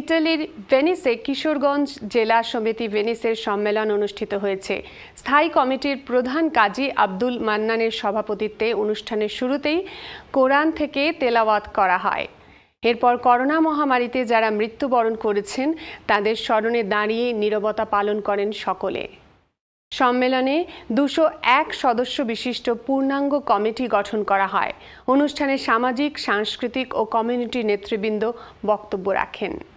ইটালির ভেনিসে কিশোরগঞ্জ জেলা সমিতি ভেনিসের সম্মেলন অনুষ্ঠিত হয়েছে স্থায়ী কমিটির প্রধান কাজী আব্দুল মান্নানের সভাপতিত্বে অনুষ্ঠানের শুরুতেই কোরআন থেকে তেলাওয়াত করা হয় এরপর করোনা মহামারীতে যারা মৃত্যুবরণ করেছেন তাদের স্মরণে দাঁড়িয়ে নিরবতা পালন করেন সকলে সম্মেলনে দুশো এক সদস্য বিশিষ্ট পূর্ণাঙ্গ কমিটি গঠন করা হয় অনুষ্ঠানে সামাজিক সাংস্কৃতিক ও কমিউনিটি নেতৃবৃন্দ বক্তব্য রাখেন